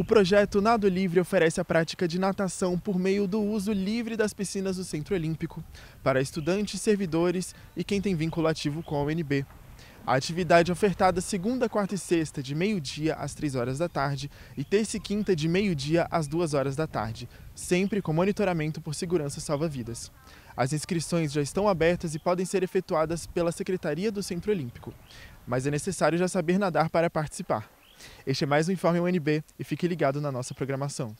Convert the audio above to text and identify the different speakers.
Speaker 1: O projeto Nado Livre oferece a prática de natação por meio do uso livre das piscinas do Centro Olímpico, para estudantes, servidores e quem tem vínculo ativo com a UNB. A atividade é ofertada segunda, quarta e sexta, de meio-dia às 3 horas da tarde, e terça e quinta, de meio-dia às 2 horas da tarde, sempre com monitoramento por segurança salva-vidas. As inscrições já estão abertas e podem ser efetuadas pela Secretaria do Centro Olímpico, mas é necessário já saber nadar para participar. Este é mais um Informe UNB e fique ligado na nossa programação.